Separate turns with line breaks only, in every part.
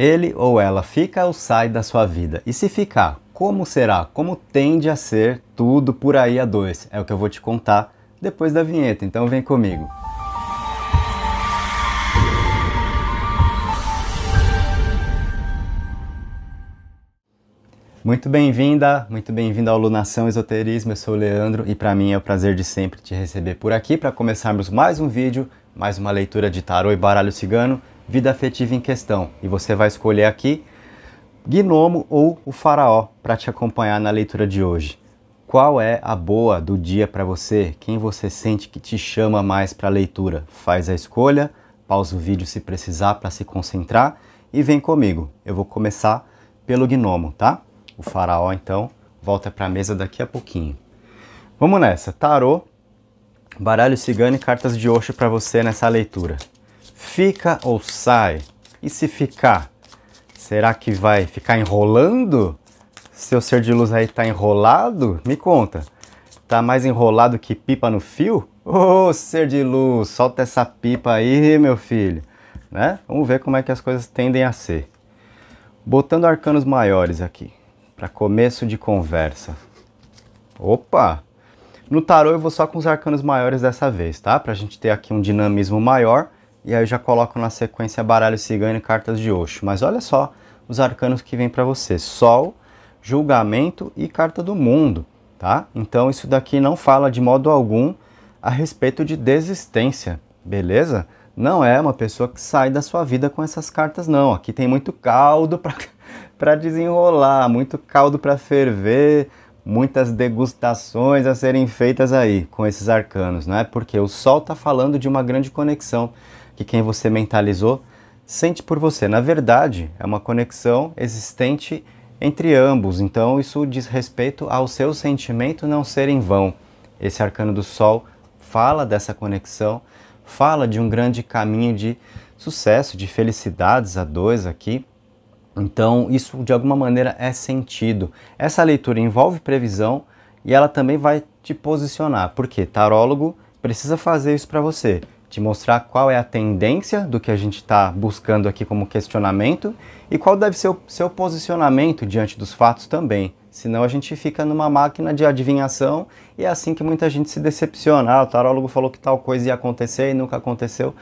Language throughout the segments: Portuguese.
Ele ou ela fica ou sai da sua vida? E se ficar, como será? Como tende a ser tudo por aí a dois? É o que eu vou te contar depois da vinheta, então vem comigo. Muito bem-vinda, muito bem-vindo ao Lunação Esoterismo. Eu sou o Leandro e para mim é o prazer de sempre te receber por aqui para começarmos mais um vídeo, mais uma leitura de tarô e baralho cigano vida afetiva em questão. E você vai escolher aqui Gnomo ou o Faraó para te acompanhar na leitura de hoje. Qual é a boa do dia para você? Quem você sente que te chama mais para a leitura? Faz a escolha, pausa o vídeo se precisar para se concentrar e vem comigo. Eu vou começar pelo gnomo, tá? O faraó então volta para a mesa daqui a pouquinho. Vamos nessa, tarô, baralho cigano e cartas de oxo para você nessa leitura. Fica ou sai? E se ficar? Será que vai ficar enrolando? Seu ser de luz aí tá enrolado? Me conta. Tá mais enrolado que pipa no fio? Ô, oh, ser de luz, solta essa pipa aí, meu filho. Né? Vamos ver como é que as coisas tendem a ser. Botando arcanos maiores aqui, para começo de conversa. Opa! No tarô eu vou só com os arcanos maiores dessa vez, tá? Pra gente ter aqui um dinamismo maior e aí eu já coloco na sequência baralho cigano e cartas de Osho. Mas olha só os arcanos que vem para você: Sol, Julgamento e Carta do Mundo, tá? Então isso daqui não fala de modo algum a respeito de desistência, beleza? Não é uma pessoa que sai da sua vida com essas cartas, não. Aqui tem muito caldo para desenrolar, muito caldo para ferver, muitas degustações a serem feitas aí com esses arcanos, né? Porque o Sol está falando de uma grande conexão que quem você mentalizou sente por você. Na verdade, é uma conexão existente entre ambos, então isso diz respeito ao seu sentimento não ser em vão. Esse arcano do sol fala dessa conexão, fala de um grande caminho de sucesso, de felicidades a dois aqui. Então, isso de alguma maneira é sentido. Essa leitura envolve previsão e ela também vai te posicionar, porque tarólogo precisa fazer isso para você de mostrar qual é a tendência do que a gente está buscando aqui como questionamento e qual deve ser o seu posicionamento diante dos fatos também. Senão a gente fica numa máquina de adivinhação e é assim que muita gente se decepciona. Ah, o tarólogo falou que tal coisa ia acontecer e nunca aconteceu.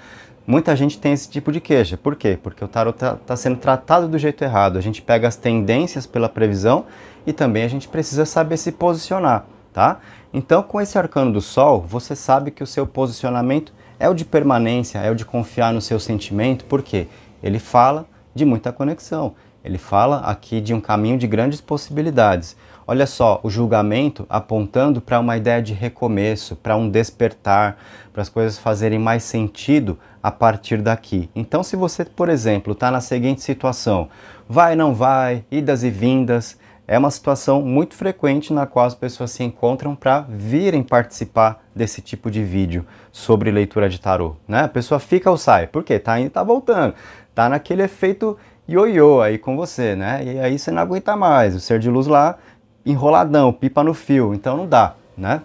Muita gente tem esse tipo de queixa. Por quê? Porque o tarot está tá sendo tratado do jeito errado. A gente pega as tendências pela previsão e também a gente precisa saber se posicionar, tá? Então, com esse arcano do Sol, você sabe que o seu posicionamento é o de permanência, é o de confiar no seu sentimento, porque ele fala de muita conexão, ele fala aqui de um caminho de grandes possibilidades. Olha só, o julgamento apontando para uma ideia de recomeço, para um despertar, para as coisas fazerem mais sentido a partir daqui. Então, se você, por exemplo, está na seguinte situação: vai, não vai, idas e vindas, é uma situação muito frequente na qual as pessoas se encontram para virem participar desse tipo de vídeo sobre leitura de tarô, né? A pessoa fica ou sai, Por quê? tá indo, tá voltando, tá naquele efeito ioiô aí com você, né? E aí você não aguenta mais, o ser de luz lá enroladão, pipa no fio, então não dá, né?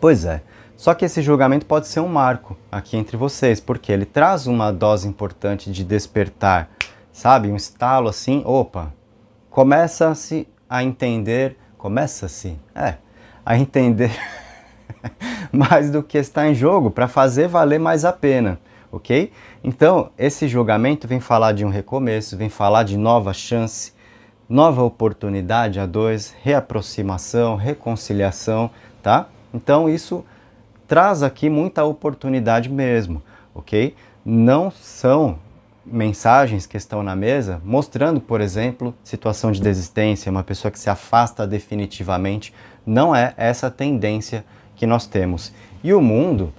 Pois é. Só que esse julgamento pode ser um marco aqui entre vocês, porque ele traz uma dose importante de despertar, sabe? Um estalo assim, opa, começa se a entender, começa-se, assim, é, a entender mais do que está em jogo, para fazer valer mais a pena, ok? Então, esse julgamento vem falar de um recomeço, vem falar de nova chance, nova oportunidade a dois, reaproximação, reconciliação, tá? Então, isso traz aqui muita oportunidade mesmo, ok? Não são mensagens que estão na mesa, mostrando, por exemplo, situação de desistência, uma pessoa que se afasta definitivamente, não é essa tendência que nós temos. E o mundo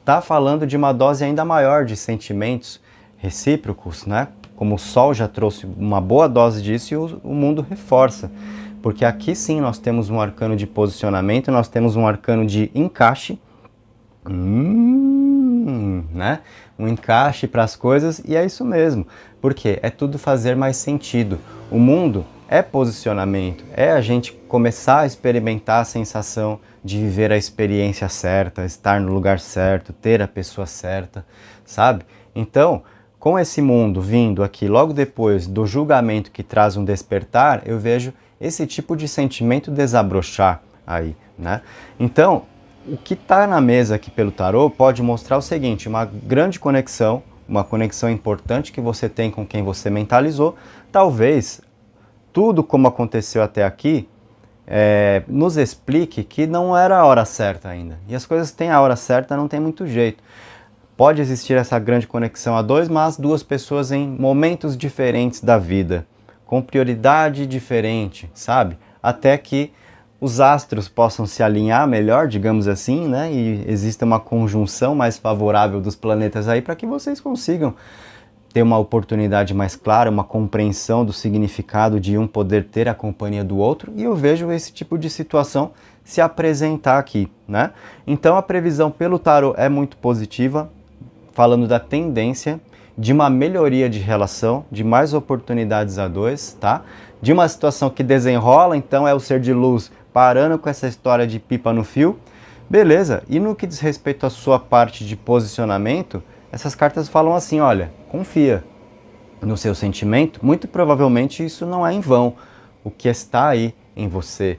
está falando de uma dose ainda maior de sentimentos recíprocos, né? Como o Sol já trouxe uma boa dose disso e o, o mundo reforça. Porque aqui sim nós temos um arcano de posicionamento, nós temos um arcano de encaixe, hum, né? um encaixe para as coisas e é isso mesmo, porque é tudo fazer mais sentido. O mundo é posicionamento, é a gente começar a experimentar a sensação de viver a experiência certa, estar no lugar certo, ter a pessoa certa, sabe? Então, com esse mundo vindo aqui logo depois do julgamento que traz um despertar, eu vejo esse tipo de sentimento desabrochar aí, né? Então, o que está na mesa aqui pelo tarô pode mostrar o seguinte: uma grande conexão, uma conexão importante que você tem com quem você mentalizou. Talvez tudo como aconteceu até aqui é, nos explique que não era a hora certa ainda. E as coisas têm a hora certa, não tem muito jeito. Pode existir essa grande conexão a dois, mas duas pessoas em momentos diferentes da vida, com prioridade diferente, sabe? Até que os astros possam se alinhar melhor, digamos assim, né? E exista uma conjunção mais favorável dos planetas aí para que vocês consigam ter uma oportunidade mais clara, uma compreensão do significado de um poder ter a companhia do outro, e eu vejo esse tipo de situação se apresentar aqui, né? Então a previsão pelo tarot é muito positiva, falando da tendência de uma melhoria de relação, de mais oportunidades a dois, tá? De uma situação que desenrola, então é o ser de luz parando com essa história de pipa no fio. Beleza, e no que diz respeito à sua parte de posicionamento, essas cartas falam assim: olha, confia no seu sentimento, muito provavelmente isso não é em vão, o que está aí em você.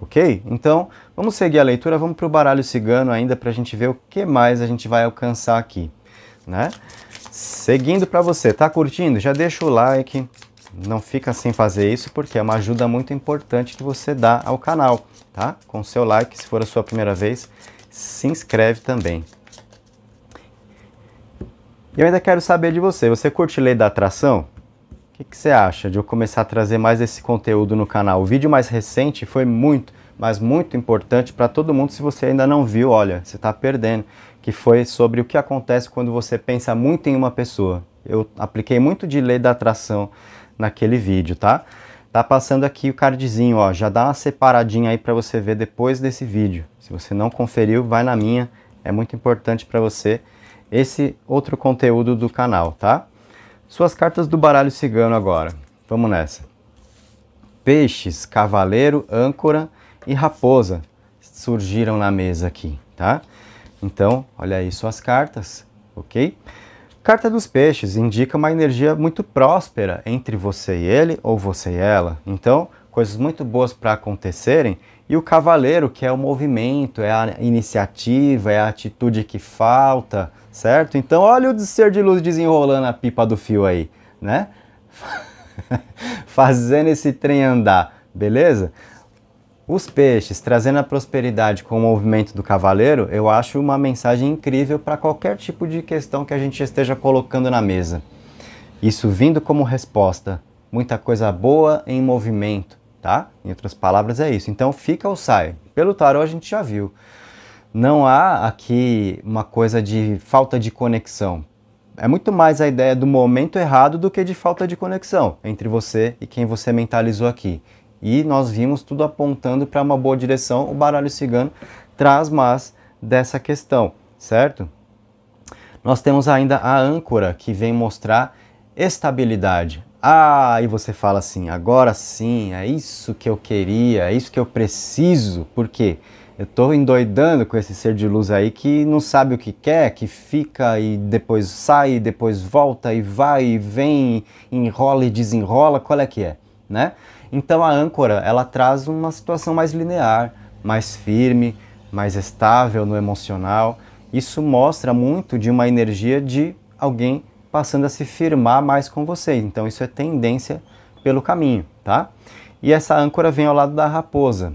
Ok? Então, vamos seguir a leitura, vamos para o baralho cigano ainda para a gente ver o que mais a gente vai alcançar aqui. Né? Seguindo para você, tá curtindo? Já deixa o like. Não fica sem fazer isso porque é uma ajuda muito importante que você dá ao canal, tá? Com seu like, se for a sua primeira vez, se inscreve também. Eu ainda quero saber de você. Você curte lei da atração? O que, que você acha de eu começar a trazer mais esse conteúdo no canal? O vídeo mais recente foi muito, mas muito importante para todo mundo. Se você ainda não viu, olha, você está perdendo que foi sobre o que acontece quando você pensa muito em uma pessoa. Eu apliquei muito de lei da atração naquele vídeo, tá? Tá passando aqui o cardzinho, ó, já dá uma separadinha aí para você ver depois desse vídeo. Se você não conferiu, vai na minha, é muito importante para você esse outro conteúdo do canal, tá? Suas cartas do baralho cigano agora. Vamos nessa. Peixes, cavaleiro, âncora e raposa surgiram na mesa aqui, tá? Então, olha aí suas cartas, ok? Carta dos peixes indica uma energia muito próspera entre você e ele ou você e ela. Então, coisas muito boas para acontecerem. E o cavaleiro, que é o movimento, é a iniciativa, é a atitude que falta, certo? Então, olha o ser de luz desenrolando a pipa do fio aí, né? Fazendo esse trem andar, beleza? Os peixes trazendo a prosperidade com o movimento do cavaleiro, eu acho uma mensagem incrível para qualquer tipo de questão que a gente esteja colocando na mesa. Isso vindo como resposta, muita coisa boa em movimento, tá? Em outras palavras é isso. Então fica ou sai. Pelo tarô a gente já viu. Não há aqui uma coisa de falta de conexão. É muito mais a ideia do momento errado do que de falta de conexão entre você e quem você mentalizou aqui. E nós vimos tudo apontando para uma boa direção. O baralho cigano traz mais dessa questão, certo? Nós temos ainda a âncora que vem mostrar estabilidade. Ah, e você fala assim, agora sim, é isso que eu queria, é isso que eu preciso, porque eu estou endoidando com esse ser de luz aí que não sabe o que quer, que fica e depois sai, e depois volta e vai e vem, enrola e desenrola, qual é que é, né? Então a âncora, ela traz uma situação mais linear, mais firme, mais estável no emocional. Isso mostra muito de uma energia de alguém passando a se firmar mais com você. Então isso é tendência pelo caminho, tá? E essa âncora vem ao lado da raposa,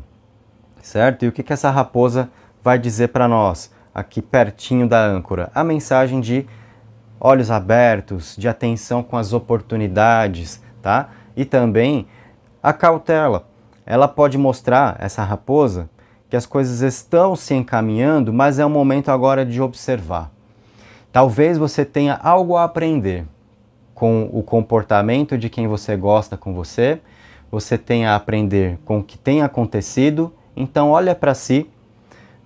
certo? E o que, que essa raposa vai dizer para nós, aqui pertinho da âncora? A mensagem de olhos abertos, de atenção com as oportunidades, tá? E também a cautela. Ela pode mostrar, essa raposa, que as coisas estão se encaminhando, mas é o momento agora de observar. Talvez você tenha algo a aprender com o comportamento de quem você gosta com você, você tenha a aprender com o que tem acontecido, então olha para si,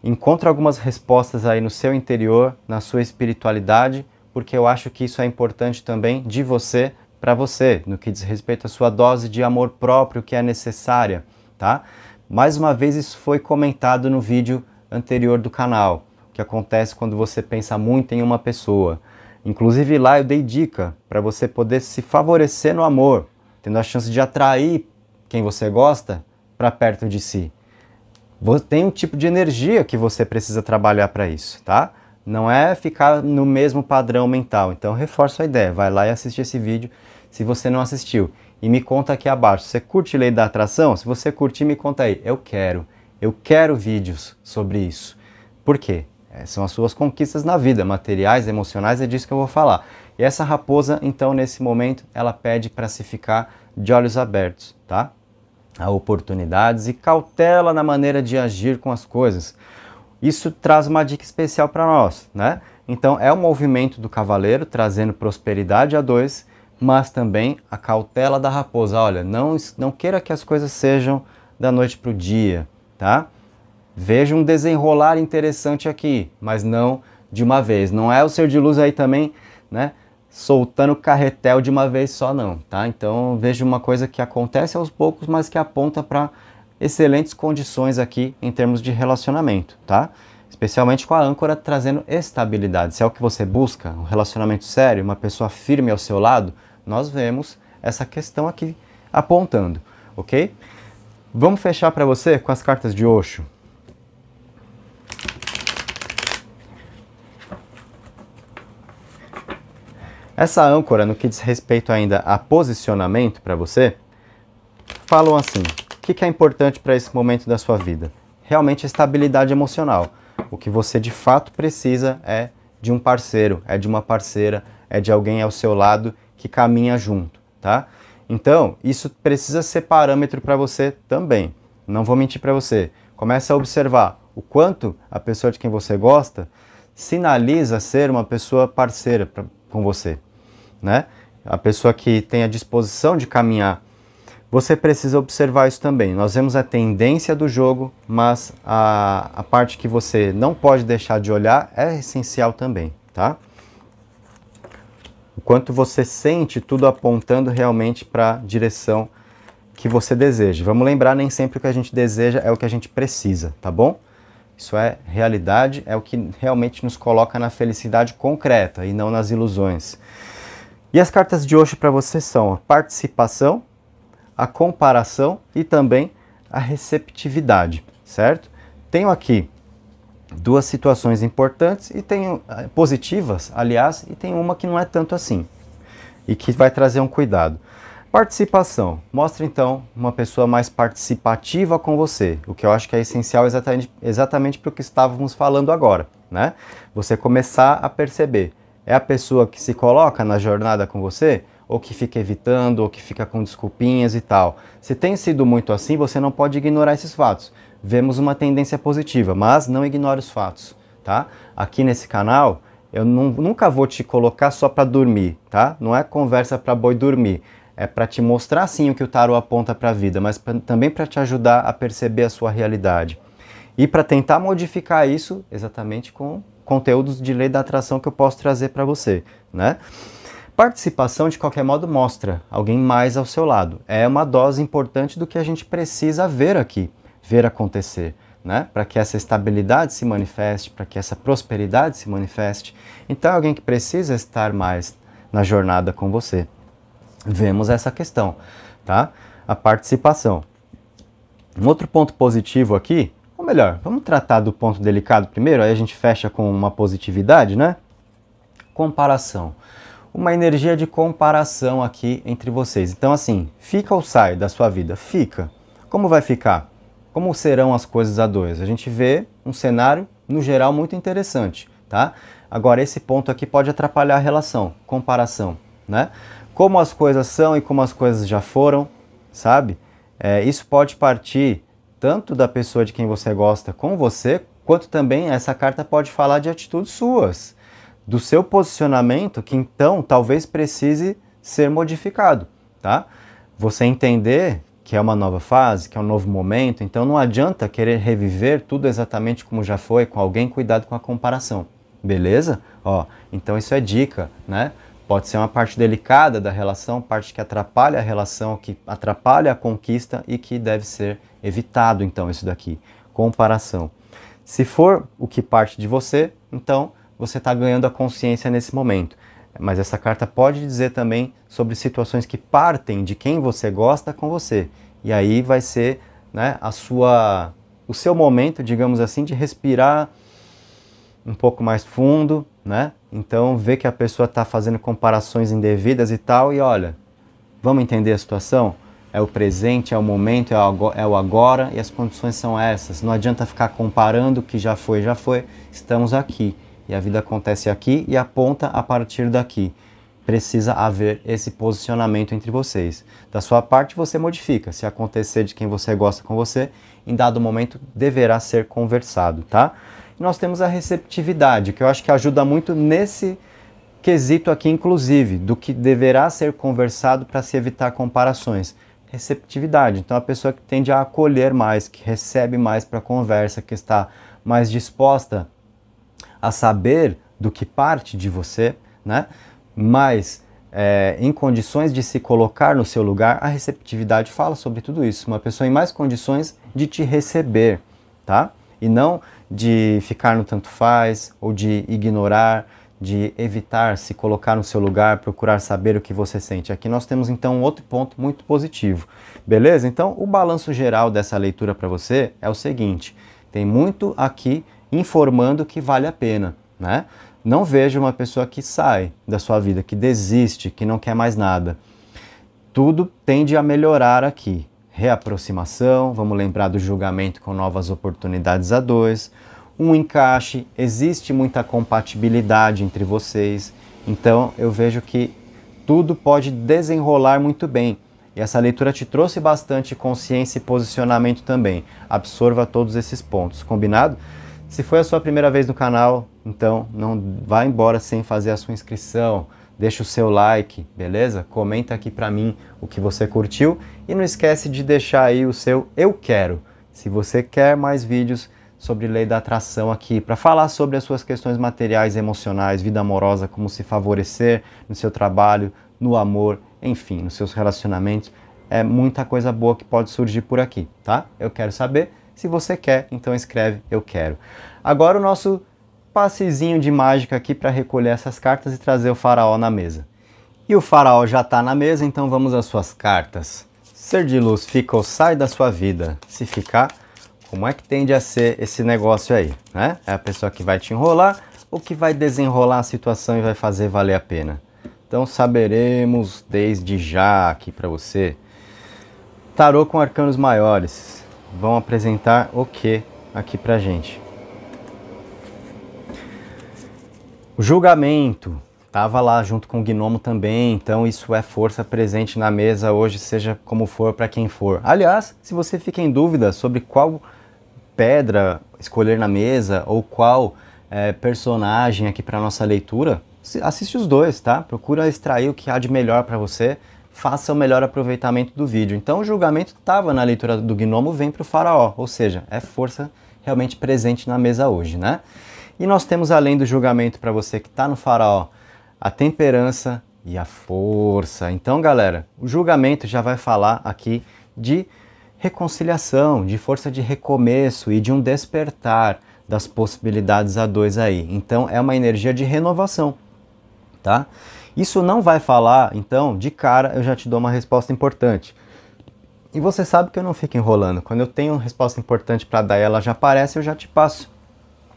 encontra algumas respostas aí no seu interior, na sua espiritualidade, porque eu acho que isso é importante também de você para você no que diz respeito à sua dose de amor próprio que é necessária, tá? Mais uma vez isso foi comentado no vídeo anterior do canal, o que acontece quando você pensa muito em uma pessoa. Inclusive lá eu dei dica para você poder se favorecer no amor, tendo a chance de atrair quem você gosta para perto de si. Tem um tipo de energia que você precisa trabalhar para isso, tá? Não é ficar no mesmo padrão mental. Então reforço a ideia, vai lá e assiste esse vídeo se você não assistiu. E me conta aqui abaixo, você curte Lei da Atração? Se você curtir, me conta aí. Eu quero, eu quero vídeos sobre isso. Por quê? É, são as suas conquistas na vida, materiais, emocionais, é disso que eu vou falar. E essa raposa, então, nesse momento, ela pede para se ficar de olhos abertos, tá? A oportunidades e cautela na maneira de agir com as coisas isso traz uma dica especial para nós, né? Então é o movimento do cavaleiro trazendo prosperidade a dois, mas também a cautela da raposa. Olha, não, não queira que as coisas sejam da noite para o dia, tá? Veja um desenrolar interessante aqui, mas não de uma vez. Não é o ser de luz aí também, né? Soltando carretel de uma vez só, não, tá? Então veja uma coisa que acontece aos poucos, mas que aponta para excelentes condições aqui em termos de relacionamento, tá? Especialmente com a âncora trazendo estabilidade. Se é o que você busca, um relacionamento sério, uma pessoa firme ao seu lado, nós vemos essa questão aqui apontando, ok? Vamos fechar para você com as cartas de Osho. Essa âncora, no que diz respeito ainda a posicionamento para você, falam assim: que, que é importante para esse momento da sua vida? Realmente a estabilidade emocional. O que você de fato precisa é de um parceiro, é de uma parceira, é de alguém ao seu lado que caminha junto, tá? Então, isso precisa ser parâmetro para você também. Não vou mentir para você. Comece a observar o quanto a pessoa de quem você gosta sinaliza ser uma pessoa parceira pra, com você, né? A pessoa que tem a disposição de caminhar você precisa observar isso também. Nós vemos a tendência do jogo, mas a, a parte que você não pode deixar de olhar é essencial também, tá? O quanto você sente tudo apontando realmente para a direção que você deseja. Vamos lembrar, nem sempre o que a gente deseja é o que a gente precisa, tá bom? Isso é realidade, é o que realmente nos coloca na felicidade concreta e não nas ilusões. E as cartas de hoje para você são participação, a comparação e também a receptividade, certo? Tenho aqui duas situações importantes e tenho eh, positivas, aliás, e tem uma que não é tanto assim e que vai trazer um cuidado. Participação. Mostra então uma pessoa mais participativa com você, o que eu acho que é essencial exatamente, exatamente para o que estávamos falando agora, né? Você começar a perceber. É a pessoa que se coloca na jornada com você? ou que fica evitando, ou que fica com desculpinhas e tal. Se tem sido muito assim, você não pode ignorar esses fatos. Vemos uma tendência positiva, mas não ignore os fatos, tá? Aqui nesse canal, eu nunca vou te colocar só para dormir, tá? Não é conversa para boi dormir. É para te mostrar sim o que o tarot aponta para a vida, mas pra, também para te ajudar a perceber a sua realidade. E para tentar modificar isso exatamente com conteúdos de lei da atração que eu posso trazer para você, né? Participação, de qualquer modo, mostra alguém mais ao seu lado. É uma dose importante do que a gente precisa ver aqui, ver acontecer. Né? para que essa estabilidade se manifeste, para que essa prosperidade se manifeste. Então, é alguém que precisa estar mais na jornada com você. Vemos essa questão, tá? A participação. Um outro ponto positivo aqui, ou melhor, vamos tratar do ponto delicado primeiro, aí a gente fecha com uma positividade, né? Comparação uma energia de comparação aqui entre vocês. Então, assim, fica ou sai da sua vida? Fica. Como vai ficar? Como serão as coisas a dois? A gente vê um cenário, no geral, muito interessante, tá? Agora, esse ponto aqui pode atrapalhar a relação, comparação, né? Como as coisas são e como as coisas já foram, sabe? É, isso pode partir tanto da pessoa de quem você gosta com você, quanto também essa carta pode falar de atitudes suas do seu posicionamento que então talvez precise ser modificado, tá? Você entender que é uma nova fase, que é um novo momento, então não adianta querer reviver tudo exatamente como já foi com alguém, cuidado com a comparação. Beleza? Ó, então isso é dica, né? Pode ser uma parte delicada da relação, parte que atrapalha a relação, que atrapalha a conquista e que deve ser evitado, então, isso daqui. Comparação. Se for o que parte de você, então você está ganhando a consciência nesse momento. Mas essa carta pode dizer também sobre situações que partem de quem você gosta com você. E aí vai ser né, a sua, o seu momento, digamos assim, de respirar um pouco mais fundo, né? Então vê que a pessoa está fazendo comparações indevidas e tal, e olha, vamos entender a situação? É o presente, é o momento, é, é o agora e as condições são essas. Não adianta ficar comparando o que já foi, já foi, estamos aqui e a vida acontece aqui e aponta a partir daqui. Precisa haver esse posicionamento entre vocês. Da sua parte, você modifica. Se acontecer de quem você gosta com você, em dado momento deverá ser conversado, tá? E nós temos a receptividade, que eu acho que ajuda muito nesse quesito aqui, inclusive, do que deverá ser conversado para se evitar comparações. Receptividade. Então, a pessoa que tende a acolher mais, que recebe mais para a conversa, que está mais disposta a saber do que parte de você, né? Mas é, em condições de se colocar no seu lugar, a receptividade fala sobre tudo isso. Uma pessoa em mais condições de te receber, tá? E não de ficar no tanto faz ou de ignorar, de evitar se colocar no seu lugar, procurar saber o que você sente. Aqui nós temos então outro ponto muito positivo. Beleza? Então, o balanço geral dessa leitura para você é o seguinte: tem muito aqui informando que vale a pena, né? Não veja uma pessoa que sai da sua vida, que desiste, que não quer mais nada. Tudo tende a melhorar aqui. Reaproximação, vamos lembrar do julgamento com novas oportunidades a dois, um encaixe, existe muita compatibilidade entre vocês. Então eu vejo que tudo pode desenrolar muito bem. E essa leitura te trouxe bastante consciência e posicionamento também. Absorva todos esses pontos, combinado? Se foi a sua primeira vez no canal, então não vá embora sem fazer a sua inscrição. Deixa o seu like, beleza? Comenta aqui para mim o que você curtiu e não esquece de deixar aí o seu eu quero. Se você quer mais vídeos sobre lei da atração aqui, para falar sobre as suas questões materiais, emocionais, vida amorosa, como se favorecer no seu trabalho, no amor, enfim, nos seus relacionamentos, é muita coisa boa que pode surgir por aqui, tá? Eu quero saber se você quer, então escreve eu quero. Agora o nosso passezinho de mágica aqui para recolher essas cartas e trazer o faraó na mesa. E o faraó já está na mesa, então vamos às suas cartas. Ser de luz fica ou sai da sua vida? Se ficar, como é que tende a ser esse negócio aí, né? É a pessoa que vai te enrolar ou que vai desenrolar a situação e vai fazer valer a pena? Então saberemos desde já aqui para você. Tarô com arcanos maiores vão apresentar o que aqui para gente? O julgamento estava lá junto com o gnomo também, então isso é força presente na mesa hoje, seja como for para quem for. Aliás, se você fica em dúvida sobre qual pedra escolher na mesa ou qual é, personagem aqui para nossa leitura, assiste os dois, tá? Procura extrair o que há de melhor para você faça o melhor aproveitamento do vídeo. Então o julgamento estava na leitura do gnomo, vem para o faraó, ou seja, é força realmente presente na mesa hoje, né? E nós temos além do julgamento para você que está no faraó, a temperança e a força. Então, galera, o julgamento já vai falar aqui de reconciliação, de força de recomeço e de um despertar das possibilidades a dois aí. Então, é uma energia de renovação, tá? Isso não vai falar, então, de cara eu já te dou uma resposta importante. E você sabe que eu não fico enrolando. Quando eu tenho uma resposta importante para dar, ela já aparece, eu já te passo.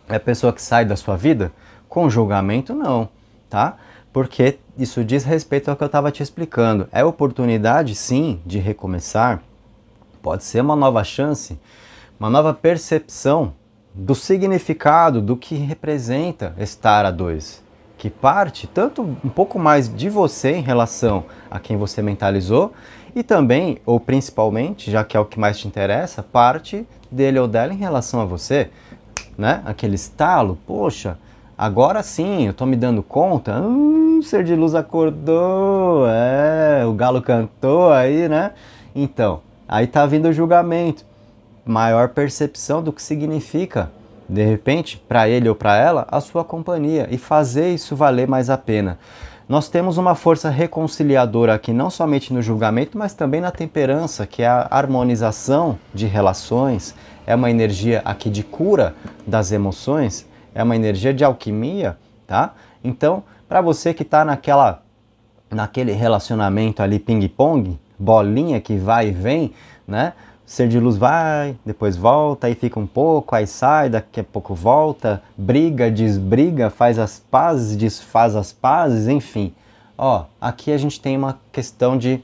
É a pessoa que sai da sua vida com julgamento não, tá? Porque isso diz respeito ao que eu estava te explicando. É oportunidade, sim, de recomeçar. Pode ser uma nova chance, uma nova percepção do significado do que representa estar a dois que parte tanto um pouco mais de você em relação a quem você mentalizou e também, ou principalmente, já que é o que mais te interessa, parte dele ou dela em relação a você, né? Aquele estalo, poxa, agora sim, eu tô me dando conta, hum, o ser de luz acordou, é, o galo cantou aí, né? Então, aí tá vindo o julgamento, maior percepção do que significa de repente, para ele ou para ela, a sua companhia e fazer isso valer mais a pena. Nós temos uma força reconciliadora aqui, não somente no julgamento, mas também na temperança, que é a harmonização de relações, é uma energia aqui de cura das emoções, é uma energia de alquimia, tá? Então, para você que está naquela naquele relacionamento ali ping-pong, bolinha que vai e vem, né? ser de luz vai, depois volta, aí fica um pouco, aí sai, daqui a pouco volta, briga, desbriga, faz as pazes, desfaz as pazes, enfim. Ó, aqui a gente tem uma questão de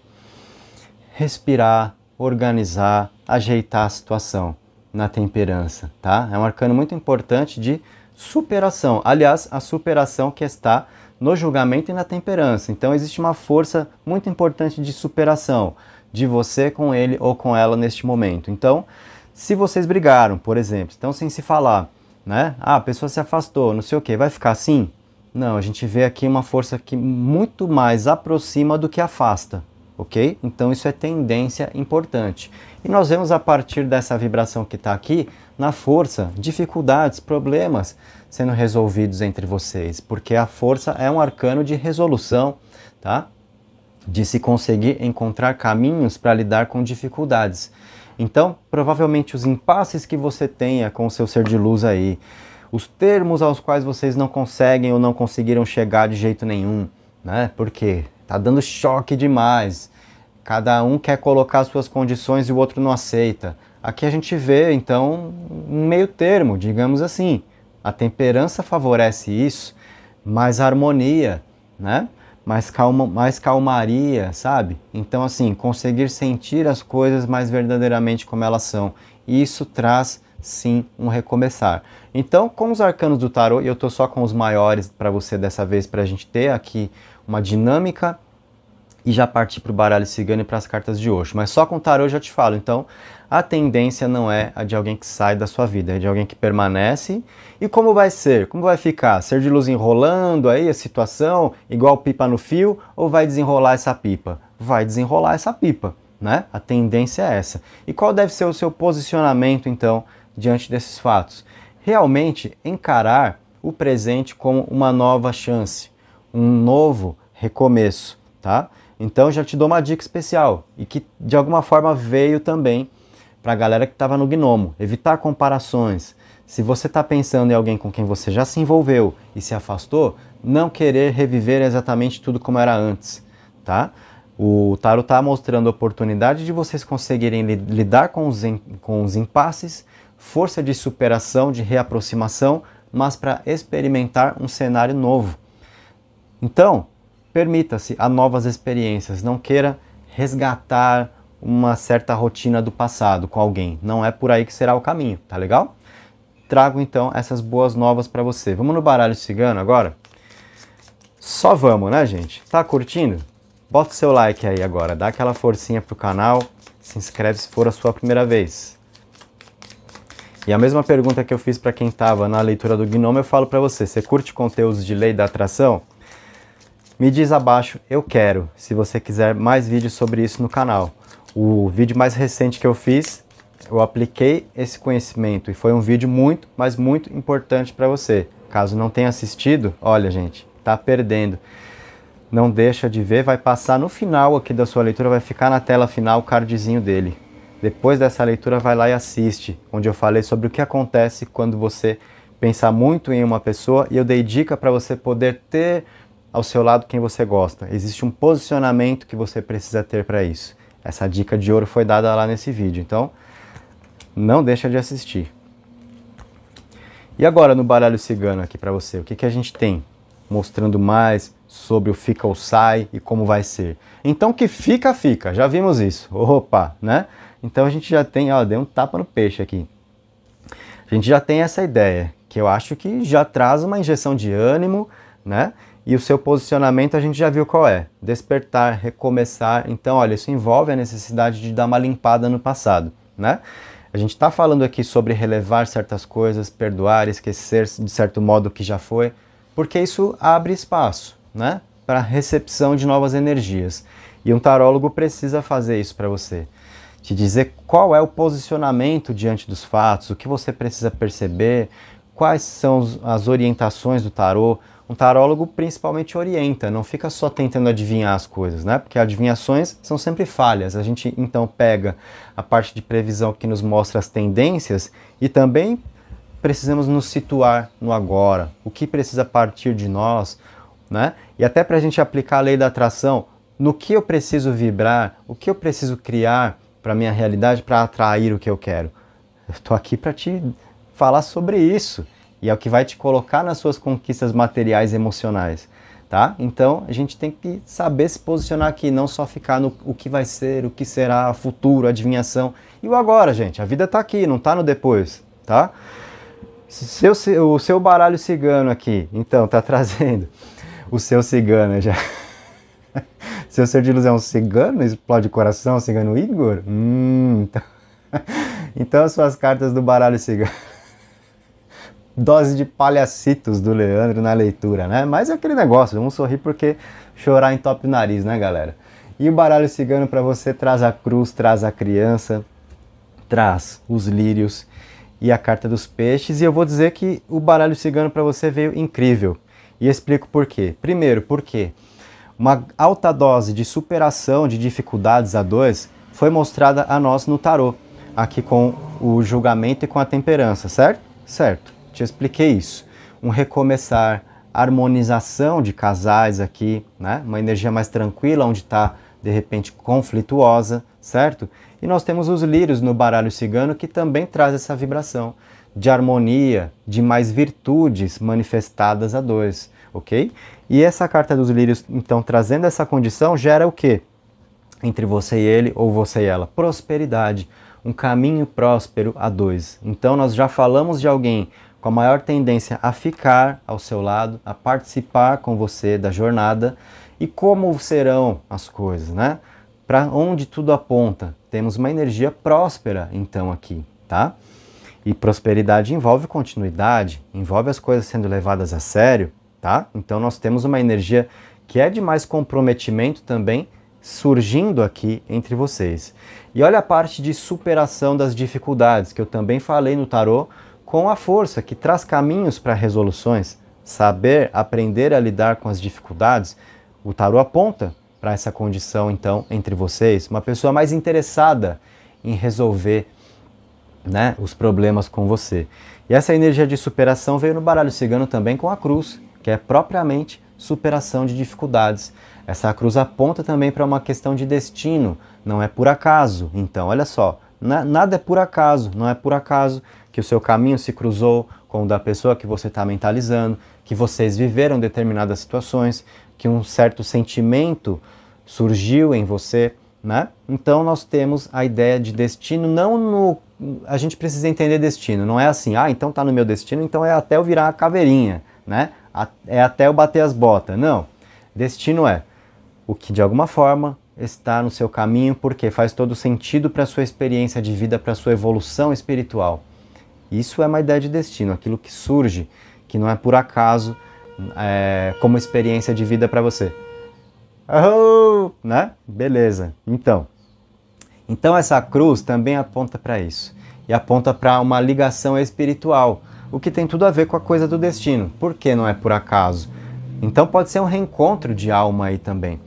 respirar, organizar, ajeitar a situação na temperança, tá? É um arcano muito importante de superação. Aliás, a superação que está no julgamento e na temperança. Então existe uma força muito importante de superação de você com ele ou com ela neste momento. Então, se vocês brigaram, por exemplo, estão sem se falar, né? Ah, a pessoa se afastou, não sei o que, vai ficar assim? Não, a gente vê aqui uma força que muito mais aproxima do que afasta, ok? Então isso é tendência importante. E nós vemos a partir dessa vibração que está aqui, na força, dificuldades, problemas sendo resolvidos entre vocês, porque a força é um arcano de resolução, tá? de se conseguir encontrar caminhos para lidar com dificuldades. Então, provavelmente os impasses que você tenha com o seu ser de luz aí, os termos aos quais vocês não conseguem ou não conseguiram chegar de jeito nenhum, né? Porque tá dando choque demais. Cada um quer colocar suas condições e o outro não aceita. Aqui a gente vê, então, um meio termo, digamos assim. A temperança favorece isso, mas a harmonia, né? mais, calma, mais calmaria, sabe? Então, assim, conseguir sentir as coisas mais verdadeiramente como elas são. Isso traz sim um recomeçar. Então, com os arcanos do tarot, e eu tô só com os maiores para você dessa vez, para a gente ter aqui uma dinâmica e já partir para o baralho cigano e para as cartas de hoje. Mas só com tarô eu já te falo. Então, a tendência não é a de alguém que sai da sua vida, é de alguém que permanece. E como vai ser? Como vai ficar? Ser de luz enrolando aí a situação, igual pipa no fio, ou vai desenrolar essa pipa? Vai desenrolar essa pipa, né? A tendência é essa. E qual deve ser o seu posicionamento, então, diante desses fatos? Realmente encarar o presente como uma nova chance, um novo recomeço, tá? Então já te dou uma dica especial e que de alguma forma veio também para a galera que estava no Gnomo. Evitar comparações. Se você está pensando em alguém com quem você já se envolveu e se afastou, não querer reviver exatamente tudo como era antes, tá? O tarot está mostrando a oportunidade de vocês conseguirem lidar com os, com os impasses, força de superação, de reaproximação, mas para experimentar um cenário novo. Então, Permita-se a novas experiências, não queira resgatar uma certa rotina do passado com alguém. Não é por aí que será o caminho, tá legal? Trago então essas boas novas para você. Vamos no baralho cigano agora? Só vamos, né, gente? Tá curtindo? Bota o seu like aí agora, dá aquela forcinha pro canal, se inscreve se for a sua primeira vez. E a mesma pergunta que eu fiz para quem estava na leitura do Gnome, eu falo para você, você curte conteúdos de lei da atração? Me diz abaixo, eu quero, se você quiser mais vídeos sobre isso no canal. O vídeo mais recente que eu fiz, eu apliquei esse conhecimento e foi um vídeo muito, mas muito importante para você. Caso não tenha assistido, olha gente, tá perdendo. Não deixa de ver, vai passar no final aqui da sua leitura, vai ficar na tela final o cardzinho dele. Depois dessa leitura, vai lá e assiste, onde eu falei sobre o que acontece quando você pensar muito em uma pessoa e eu dei dica para você poder ter ao seu lado quem você gosta. Existe um posicionamento que você precisa ter para isso. Essa dica de ouro foi dada lá nesse vídeo, então não deixa de assistir. E agora no baralho cigano aqui para você, o que, que a gente tem? Mostrando mais sobre o fica ou sai e como vai ser. Então que fica, fica, já vimos isso. Opa, né? Então a gente já tem, ó, deu um tapa no peixe aqui. A gente já tem essa ideia, que eu acho que já traz uma injeção de ânimo, né? E o seu posicionamento a gente já viu qual é: despertar, recomeçar. Então, olha, isso envolve a necessidade de dar uma limpada no passado, né? A gente está falando aqui sobre relevar certas coisas, perdoar, esquecer de certo modo o que já foi, porque isso abre espaço, né? Para recepção de novas energias. E um tarólogo precisa fazer isso para você. Te dizer qual é o posicionamento diante dos fatos, o que você precisa perceber, quais são as orientações do tarô, um tarólogo principalmente orienta, não fica só tentando adivinhar as coisas, né? Porque adivinhações são sempre falhas. A gente então pega a parte de previsão que nos mostra as tendências e também precisamos nos situar no agora, o que precisa partir de nós, né? E até para a gente aplicar a lei da atração, no que eu preciso vibrar, o que eu preciso criar para minha realidade para atrair o que eu quero. Eu estou aqui para te falar sobre isso. E é o que vai te colocar nas suas conquistas materiais e emocionais, tá? Então, a gente tem que saber se posicionar aqui, não só ficar no o que vai ser, o que será, futuro, adivinhação. E o agora, gente? A vida está aqui, não está no depois, tá? Seu, o seu baralho cigano aqui, então, tá trazendo o seu cigano já. Seu ser de luz é um cigano, explode coração, cigano Igor? Hum, então... então as suas cartas do baralho cigano dose de palhacitos do Leandro na leitura, né? Mas é aquele negócio, vamos sorrir porque chorar em top nariz, né, galera? E o baralho cigano para você traz a cruz, traz a criança, traz os lírios e a carta dos peixes. E eu vou dizer que o baralho cigano para você veio incrível. E explico por quê. Primeiro, porque uma alta dose de superação de dificuldades a dois foi mostrada a nós no tarô, aqui com o julgamento e com a temperança, certo? Certo te expliquei isso. Um recomeçar, harmonização de casais aqui, né? Uma energia mais tranquila, onde está de repente conflituosa, certo? E nós temos os lírios no baralho cigano que também traz essa vibração de harmonia, de mais virtudes manifestadas a dois, ok? E essa carta dos lírios, então, trazendo essa condição, gera o quê? Entre você e ele, ou você e ela? Prosperidade, um caminho próspero a dois. Então, nós já falamos de alguém com a maior tendência a ficar ao seu lado, a participar com você da jornada e como serão as coisas, né? Para onde tudo aponta. Temos uma energia próspera então aqui, tá? E prosperidade envolve continuidade, envolve as coisas sendo levadas a sério, tá? Então nós temos uma energia que é de mais comprometimento também surgindo aqui entre vocês. E olha a parte de superação das dificuldades que eu também falei no tarot com a força, que traz caminhos para resoluções. Saber aprender a lidar com as dificuldades, o tarô aponta para essa condição, então, entre vocês. Uma pessoa mais interessada em resolver né, os problemas com você. E essa energia de superação veio no baralho cigano também com a cruz, que é propriamente superação de dificuldades. Essa cruz aponta também para uma questão de destino, não é por acaso. Então, olha só, nada é por acaso, não é por acaso que o seu caminho se cruzou com o da pessoa que você está mentalizando, que vocês viveram determinadas situações, que um certo sentimento surgiu em você, né? Então nós temos a ideia de destino não no a gente precisa entender destino, não é assim, ah, então tá no meu destino, então é até eu virar a caveirinha, né? É até eu bater as botas. Não. Destino é o que de alguma forma está no seu caminho porque faz todo sentido para sua experiência de vida, para sua evolução espiritual. Isso é uma ideia de destino, aquilo que surge, que não é por acaso é, como experiência de vida para você. Oh, né? Beleza. Então, então essa cruz também aponta para isso e aponta para uma ligação espiritual, o que tem tudo a ver com a coisa do destino. Por que não é por acaso? Então pode ser um reencontro de alma aí também.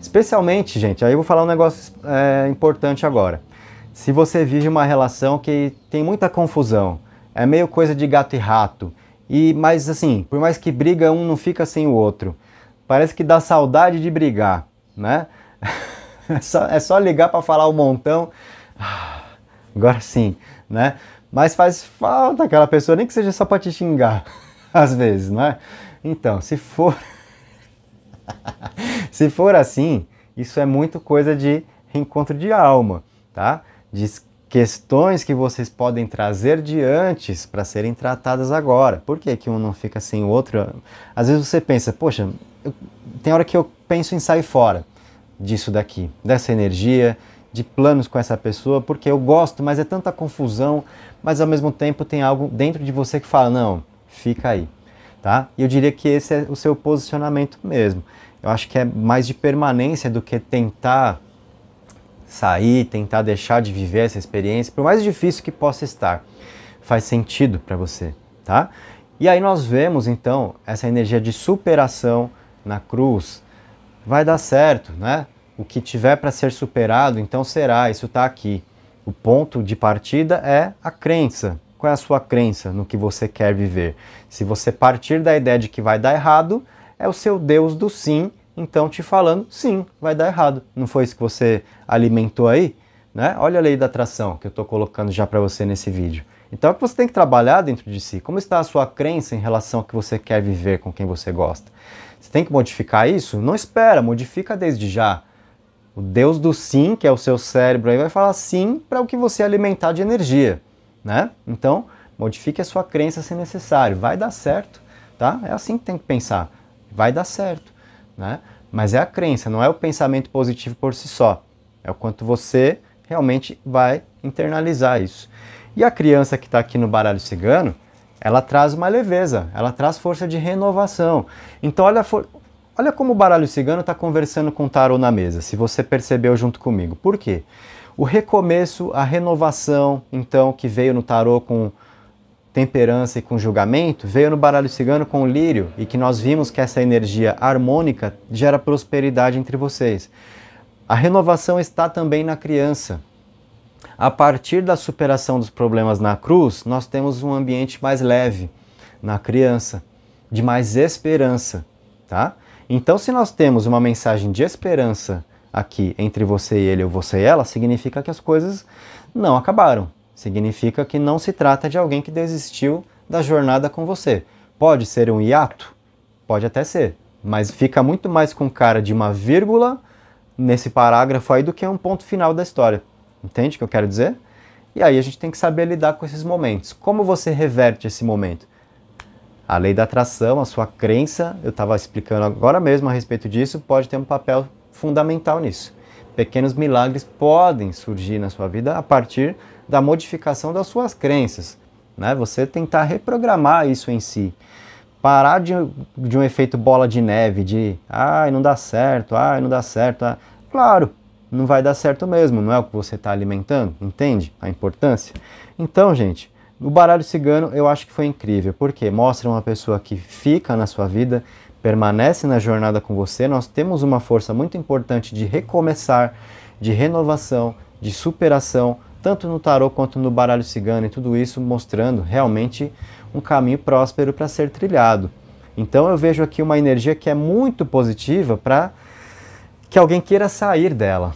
Especialmente, gente, aí eu vou falar um negócio é, importante agora se você vive uma relação que tem muita confusão, é meio coisa de gato e rato. E mas assim, por mais que briga um não fica sem o outro. Parece que dá saudade de brigar, né? é, só, é só ligar para falar um montão. Ah, agora sim, né? Mas faz falta aquela pessoa, nem que seja só para te xingar, às vezes, né? Então, se for se for assim, isso é muito coisa de reencontro de alma, tá? de questões que vocês podem trazer de antes para serem tratadas agora. Por que, que um não fica sem o outro? Às vezes você pensa, poxa, eu, tem hora que eu penso em sair fora disso daqui, dessa energia, de planos com essa pessoa, porque eu gosto, mas é tanta confusão, mas ao mesmo tempo tem algo dentro de você que fala, não, fica aí, tá? E eu diria que esse é o seu posicionamento mesmo. Eu acho que é mais de permanência do que tentar sair, tentar deixar de viver essa experiência, por mais difícil que possa estar, faz sentido para você, tá? E aí nós vemos então essa energia de superação na cruz. Vai dar certo, né? O que tiver para ser superado, então será, isso está aqui. O ponto de partida é a crença. Qual é a sua crença no que você quer viver? Se você partir da ideia de que vai dar errado, é o seu Deus do sim então te falando, sim, vai dar errado. Não foi isso que você alimentou aí? Né? Olha a lei da atração que eu estou colocando já para você nesse vídeo. Então é que você tem que trabalhar dentro de si. Como está a sua crença em relação ao que você quer viver com quem você gosta? Você tem que modificar isso? Não espera, modifica desde já. O Deus do sim, que é o seu cérebro, aí vai falar sim para o que você alimentar de energia, né? Então, modifique a sua crença se necessário. Vai dar certo, tá? É assim que tem que pensar. Vai dar certo né? Mas é a crença, não é o pensamento positivo por si só. É o quanto você realmente vai internalizar isso. E a criança que está aqui no baralho cigano, ela traz uma leveza, ela traz força de renovação. Então, olha, for... olha como o baralho cigano está conversando com o tarô na mesa, se você percebeu junto comigo. Por quê? O recomeço, a renovação, então, que veio no tarô com temperança e com julgamento, veio no baralho cigano com o lírio e que nós vimos que essa energia harmônica gera prosperidade entre vocês. A renovação está também na criança. A partir da superação dos problemas na cruz, nós temos um ambiente mais leve na criança, de mais esperança, tá? Então, se nós temos uma mensagem de esperança aqui entre você e ele ou você e ela, significa que as coisas não acabaram, Significa que não se trata de alguém que desistiu da jornada com você. Pode ser um hiato? Pode até ser, mas fica muito mais com cara de uma vírgula nesse parágrafo aí do que um ponto final da história. Entende o que eu quero dizer? E aí a gente tem que saber lidar com esses momentos. Como você reverte esse momento? A lei da atração, a sua crença, eu estava explicando agora mesmo a respeito disso, pode ter um papel fundamental nisso. Pequenos milagres podem surgir na sua vida a partir da modificação das suas crenças. Né? Você tentar reprogramar isso em si. Parar de, de um efeito bola de neve, de ai, ah, não dá certo, ai, ah, não dá certo. Ah. Claro, não vai dar certo mesmo, não é o que você está alimentando, entende a importância? Então, gente, o baralho cigano eu acho que foi incrível, porque mostra uma pessoa que fica na sua vida, permanece na jornada com você. Nós temos uma força muito importante de recomeçar, de renovação, de superação, tanto no tarot quanto no baralho cigano, e tudo isso mostrando realmente um caminho próspero para ser trilhado. Então eu vejo aqui uma energia que é muito positiva para que alguém queira sair dela.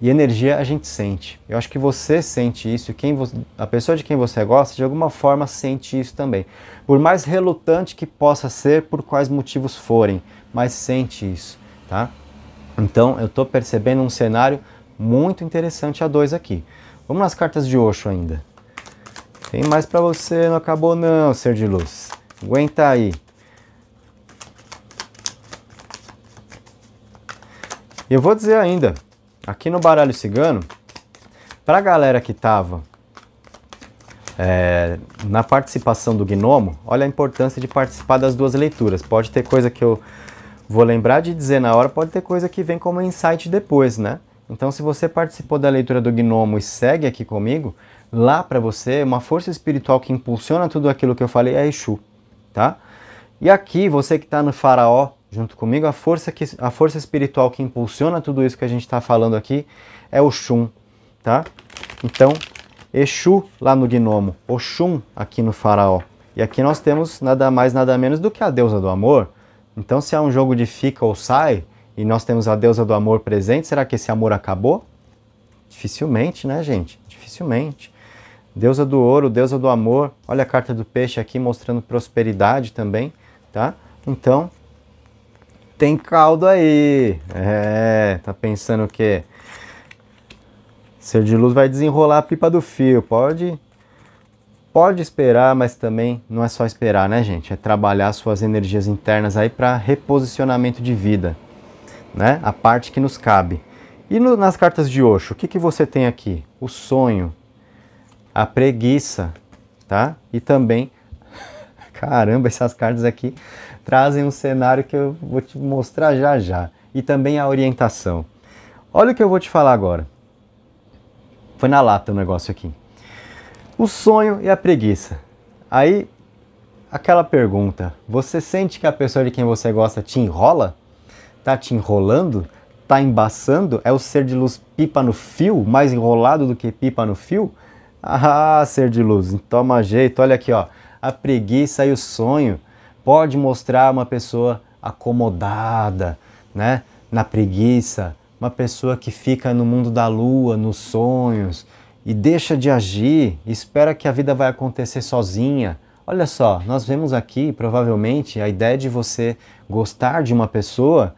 E energia a gente sente. Eu acho que você sente isso, quem você, a pessoa de quem você gosta, de alguma forma sente isso também. Por mais relutante que possa ser, por quais motivos forem, mas sente isso, tá? Então eu estou percebendo um cenário muito interessante a dois aqui. Vamos nas cartas de Osho ainda. Tem mais para você, não acabou não, ser de luz. Aguenta aí. Eu vou dizer ainda, aqui no baralho cigano, pra galera que tava é, na participação do gnomo, olha a importância de participar das duas leituras. Pode ter coisa que eu vou lembrar de dizer na hora, pode ter coisa que vem como insight depois, né? Então, se você participou da leitura do Gnomo e segue aqui comigo, lá para você, uma força espiritual que impulsiona tudo aquilo que eu falei é Exu, tá? E aqui, você que está no Faraó, junto comigo, a força, que, a força espiritual que impulsiona tudo isso que a gente está falando aqui é Oxum, tá? Então, Exu lá no Gnomo, Oxum aqui no Faraó. E aqui nós temos nada mais, nada menos do que a deusa do amor. Então, se é um jogo de fica ou sai, e nós temos a deusa do amor presente, será que esse amor acabou? Dificilmente, né, gente? Dificilmente. Deusa do ouro, deusa do amor. Olha a carta do peixe aqui mostrando prosperidade também, tá? Então, tem caldo aí. É, tá pensando o quê? Ser de luz vai desenrolar a pipa do fio. Pode pode esperar, mas também não é só esperar, né, gente? É trabalhar suas energias internas aí para reposicionamento de vida né? a parte que nos cabe. E no, nas cartas de Osho, o que, que você tem aqui? O sonho, a preguiça, tá? E também, caramba, essas cartas aqui trazem um cenário que eu vou te mostrar já já. E também a orientação. Olha o que eu vou te falar agora. Foi na lata o negócio aqui. O sonho e a preguiça. Aí, aquela pergunta: você sente que a pessoa de quem você gosta te enrola? tá te enrolando, tá embaçando, é o ser de luz pipa no fio, mais enrolado do que pipa no fio? Ah, ser de luz, toma jeito, olha aqui, ó. A preguiça e o sonho pode mostrar uma pessoa acomodada, né? Na preguiça, uma pessoa que fica no mundo da lua, nos sonhos e deixa de agir, espera que a vida vai acontecer sozinha. Olha só, nós vemos aqui provavelmente a ideia de você gostar de uma pessoa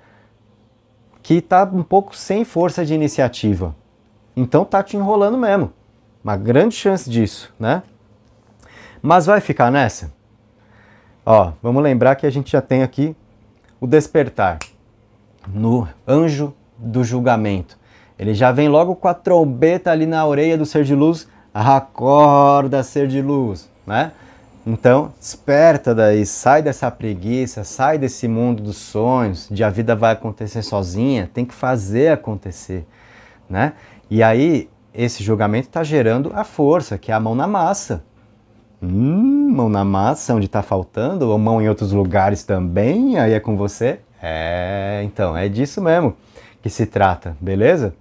que está um pouco sem força de iniciativa. Então tá te enrolando mesmo. Uma grande chance disso, né? Mas vai ficar nessa? Ó, vamos lembrar que a gente já tem aqui o despertar no anjo do julgamento. Ele já vem logo com a trombeta ali na orelha do ser de luz. Acorda, ser de luz, né? Então, desperta daí, sai dessa preguiça, sai desse mundo dos sonhos, de a vida vai acontecer sozinha, tem que fazer acontecer, né? E aí, esse julgamento está gerando a força, que é a mão na massa. Hum, mão na massa, onde está faltando, ou mão em outros lugares também, aí é com você. É, então, é disso mesmo que se trata, beleza?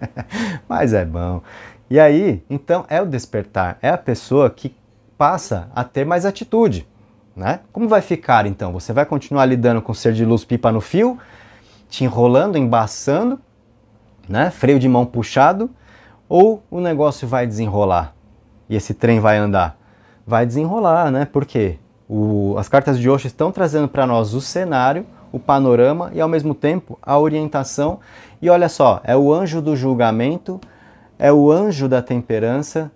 Mas é bom. E aí, então, é o despertar, é a pessoa que passa a ter mais atitude. Né? Como vai ficar então? Você vai continuar lidando com o ser de luz pipa no fio, te enrolando, embaçando, né? freio de mão puxado, ou o negócio vai desenrolar e esse trem vai andar? Vai desenrolar, né? Porque o, as cartas de Osho estão trazendo para nós o cenário, o panorama e ao mesmo tempo a orientação. E olha só, é o anjo do julgamento, é o anjo da temperança,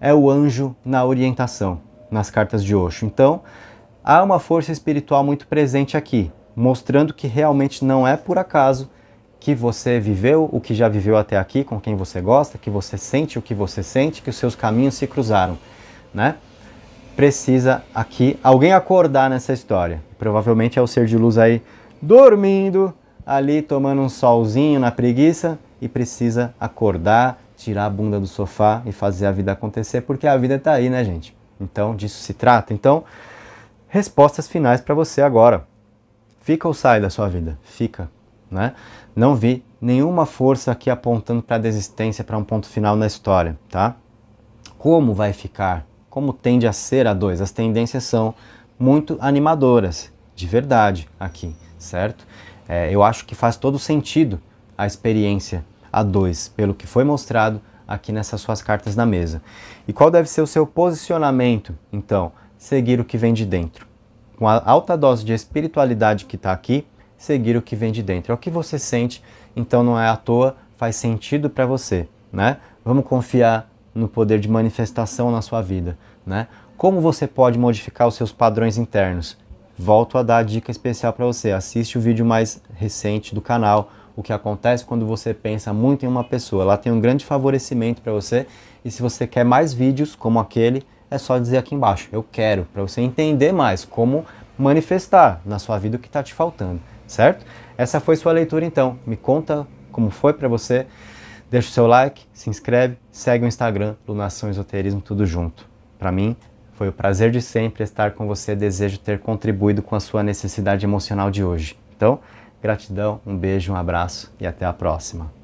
é o anjo na orientação, nas cartas de Osho. Então, há uma força espiritual muito presente aqui, mostrando que realmente não é por acaso que você viveu o que já viveu até aqui, com quem você gosta, que você sente o que você sente, que os seus caminhos se cruzaram, né? Precisa aqui alguém acordar nessa história. Provavelmente é o ser de luz aí dormindo, ali tomando um solzinho na preguiça e precisa acordar tirar a bunda do sofá e fazer a vida acontecer, porque a vida está aí, né, gente? Então, disso se trata. Então, respostas finais para você agora. Fica ou sai da sua vida? Fica, né? Não vi nenhuma força aqui apontando para a desistência, para um ponto final na história, tá? Como vai ficar? Como tende a ser a dois As tendências são muito animadoras, de verdade, aqui, certo? É, eu acho que faz todo sentido a experiência a 2, pelo que foi mostrado aqui nessas suas cartas na mesa. E qual deve ser o seu posicionamento? Então, seguir o que vem de dentro. Com a alta dose de espiritualidade que está aqui, seguir o que vem de dentro. É o que você sente, então não é à toa, faz sentido para você. Né? Vamos confiar no poder de manifestação na sua vida. Né? Como você pode modificar os seus padrões internos? Volto a dar a dica especial para você. Assiste o vídeo mais recente do canal, o que acontece quando você pensa muito em uma pessoa. Ela tem um grande favorecimento para você e se você quer mais vídeos como aquele, é só dizer aqui embaixo, eu quero, para você entender mais como manifestar na sua vida o que está te faltando, certo? Essa foi sua leitura então. Me conta como foi para você. Deixa o seu like, se inscreve, segue o Instagram, Lunação Esoterismo, tudo junto. Para mim, foi o prazer de sempre estar com você. Desejo ter contribuído com a sua necessidade emocional de hoje. Então, Gratidão, um beijo, um abraço e até a próxima.